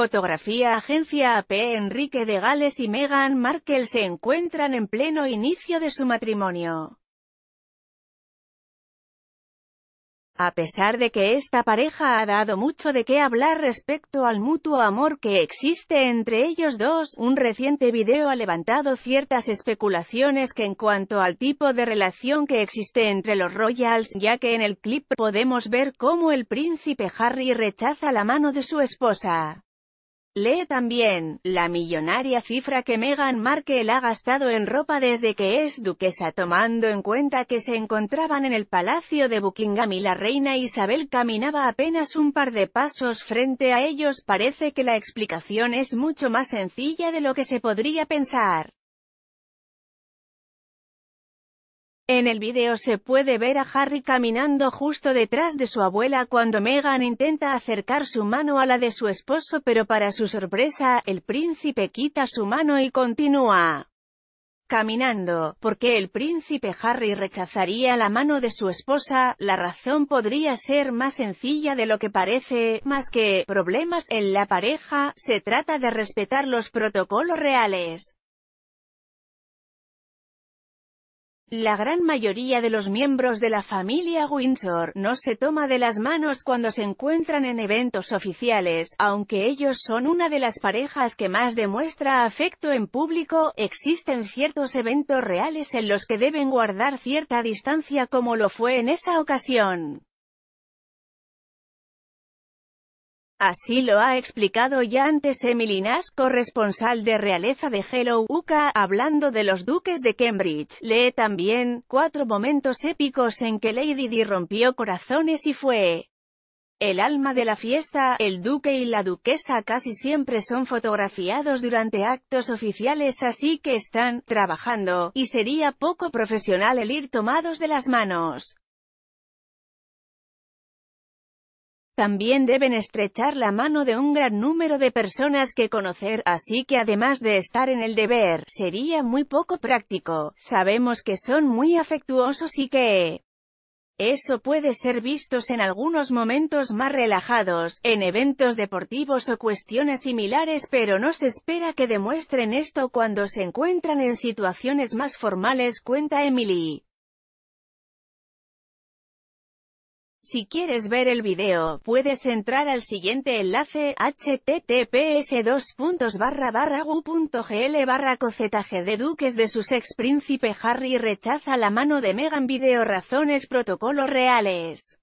Fotografía Agencia AP Enrique de Gales y Meghan Markle se encuentran en pleno inicio de su matrimonio. A pesar de que esta pareja ha dado mucho de qué hablar respecto al mutuo amor que existe entre ellos dos, un reciente video ha levantado ciertas especulaciones que en cuanto al tipo de relación que existe entre los Royals, ya que en el clip podemos ver cómo el príncipe Harry rechaza la mano de su esposa. Lee también, la millonaria cifra que Meghan Markle ha gastado en ropa desde que es duquesa tomando en cuenta que se encontraban en el Palacio de Buckingham y la reina Isabel caminaba apenas un par de pasos frente a ellos parece que la explicación es mucho más sencilla de lo que se podría pensar. En el video se puede ver a Harry caminando justo detrás de su abuela cuando Meghan intenta acercar su mano a la de su esposo pero para su sorpresa, el príncipe quita su mano y continúa caminando, porque el príncipe Harry rechazaría la mano de su esposa, la razón podría ser más sencilla de lo que parece, más que problemas en la pareja, se trata de respetar los protocolos reales. La gran mayoría de los miembros de la familia Windsor no se toma de las manos cuando se encuentran en eventos oficiales, aunque ellos son una de las parejas que más demuestra afecto en público, existen ciertos eventos reales en los que deben guardar cierta distancia como lo fue en esa ocasión. Así lo ha explicado ya antes Emily Nash, corresponsal de realeza de Hello U.K. hablando de los duques de Cambridge. Lee también, cuatro momentos épicos en que Lady Di rompió corazones y fue el alma de la fiesta, el duque y la duquesa casi siempre son fotografiados durante actos oficiales así que están, trabajando, y sería poco profesional el ir tomados de las manos. También deben estrechar la mano de un gran número de personas que conocer, así que además de estar en el deber, sería muy poco práctico. Sabemos que son muy afectuosos y que... Eso puede ser vistos en algunos momentos más relajados, en eventos deportivos o cuestiones similares pero no se espera que demuestren esto cuando se encuentran en situaciones más formales cuenta Emily. Si quieres ver el video, puedes entrar al siguiente enlace, https://gu.gl barra de duques de ex Príncipe Harry rechaza la mano de Megan Video Razones Protocolos Reales